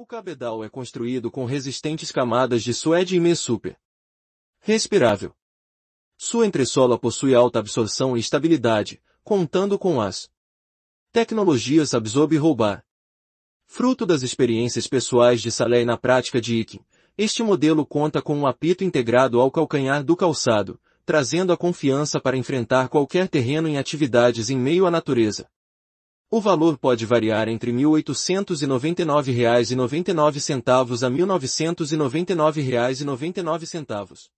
O cabedal é construído com resistentes camadas de suede e mesúper. Respirável. Sua entressola possui alta absorção e estabilidade, contando com as tecnologias absorb e roubar. Fruto das experiências pessoais de Salé na prática de Iken, este modelo conta com um apito integrado ao calcanhar do calçado, trazendo a confiança para enfrentar qualquer terreno em atividades em meio à natureza. O valor pode variar entre R$ 1.899,99 a R$ 1.999,99.